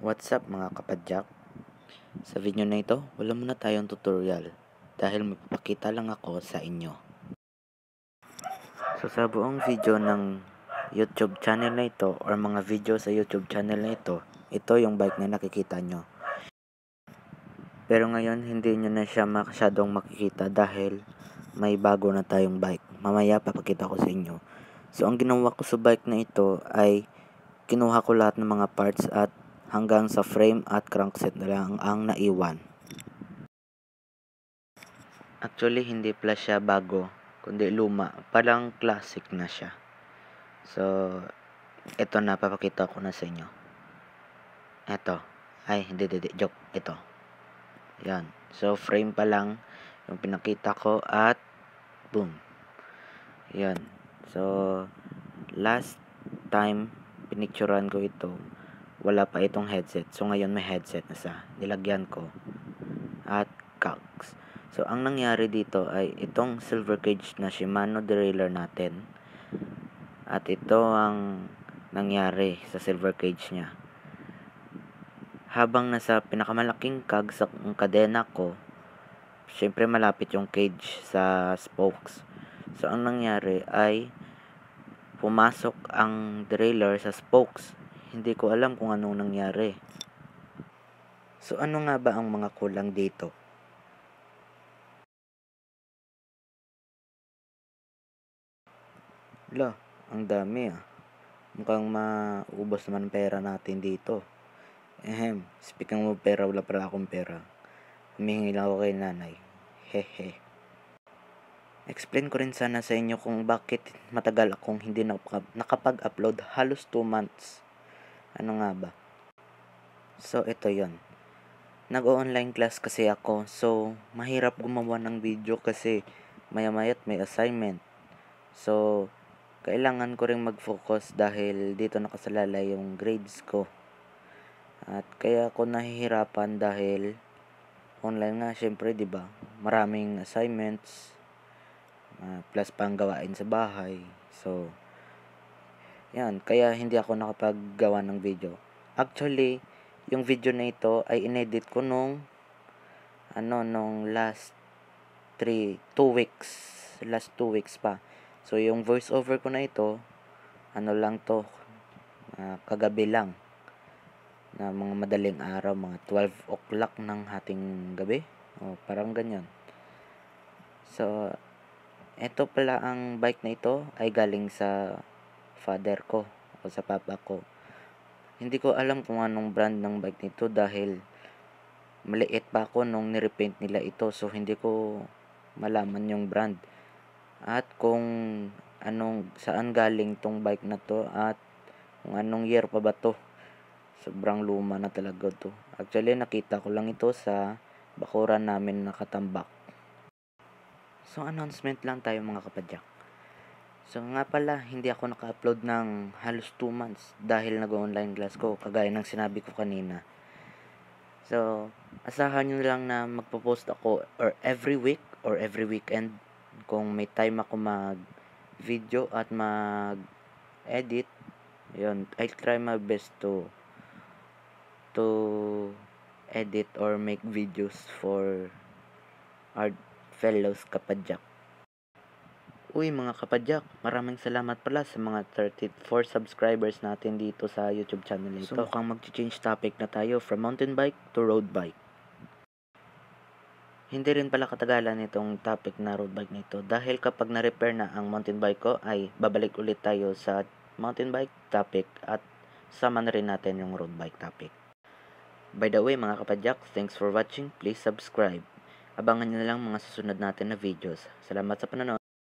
What's up mga kapadyak? Sa video na ito, wala muna tayong tutorial dahil may lang ako sa inyo. So sa buong video ng YouTube channel na ito or mga video sa YouTube channel na ito, ito yung bike na nakikita nyo. Pero ngayon, hindi nyo na siya masyadong makikita dahil may bago na tayong bike. Mamaya papakita ko sa inyo. So ang ginawa ko sa bike na ito ay kinuha ko lahat ng mga parts at hanggang sa frame at crankset na lang ang naiwan. Actually, hindi pala siya bago, kundi luma. Parang classic na siya. So, ito na, papakita ko na sa inyo. Ito. Ay, hindi, hindi, joke. Ito. Yan. So, frame pa lang yung pinakita ko at boom. Yan. So, last time, pinicturan ko ito wala pa itong headset. So, ngayon may headset na sa. Nilagyan ko. At cogs. So, ang nangyari dito ay itong silver cage na Shimano derailleur natin. At ito ang nangyari sa silver cage niya. Habang nasa pinakamalaking cog sa kadena ko, syempre malapit yung cage sa spokes. So, ang nangyari ay pumasok ang derailleur sa spokes hindi ko alam kung anong nangyari. So ano nga ba ang mga kulang dito? Lo, ang dami ah. Mukhang maubos naman pera natin dito. Ehem, speaking mo pera, wala pala akong pera. Humihingi lang ako kay nanay. Hehe. Explain ko rin sana sa inyo kung bakit matagal akong hindi nakapag-upload halos 2 months. Ano nga ba? So, ito yon Nag-online class kasi ako. So, mahirap gumawa ng video kasi maya-maya't may assignment. So, kailangan ko ring mag-focus dahil dito nakasalala yung grades ko. At kaya ako nahihirapan dahil online nga syempre, 'di ba? Maraming assignments uh, plus pang gawain sa bahay. So, yan, kaya hindi ako nakapaggawa ng video. Actually, yung video na ito ay inedit ko nung ano nung last 3 2 weeks, last 2 weeks pa. So yung voice over ko na ito, ano lang to, uh, kagabi lang na mga madaling araw, mga 12 o'clock ng hating gabi. O, parang ganyan. So, ito pala ang bike na ito ay galing sa father ko o sa papa ko. Hindi ko alam kung anong brand ng bike nito dahil maliit pa ako nung nirepaint nila ito so hindi ko malaman yung brand at kung anong saan galing tong bike na to at kung anong year pa ba to sobrang luma na talaga to actually nakita ko lang ito sa bakuran namin nakatambak so announcement lang tayo mga kapadyak So nga pala, hindi ako naka-upload ng halos 2 months dahil nag-online class ko, kagaya ng sinabi ko kanina. So, asahan nyo lang na magpo-post ako or every week or every weekend kung may time ako mag-video at mag-edit. Yun, I'll try my best to to edit or make videos for our fellows kapadyak. Uy mga kapadyak, maraming salamat pala sa mga 34 subscribers natin dito sa YouTube channel nito. So mukhang mag-change topic na tayo from mountain bike to road bike. Hindi rin pala katagalan itong topic na road bike nito dahil kapag na-repair na ang mountain bike ko ay babalik ulit tayo sa mountain bike topic at sama na rin natin yung road bike topic. By the way mga kapadyak, thanks for watching. Please subscribe. Abangan nyo na lang mga susunod natin na videos. Salamat sa panonood.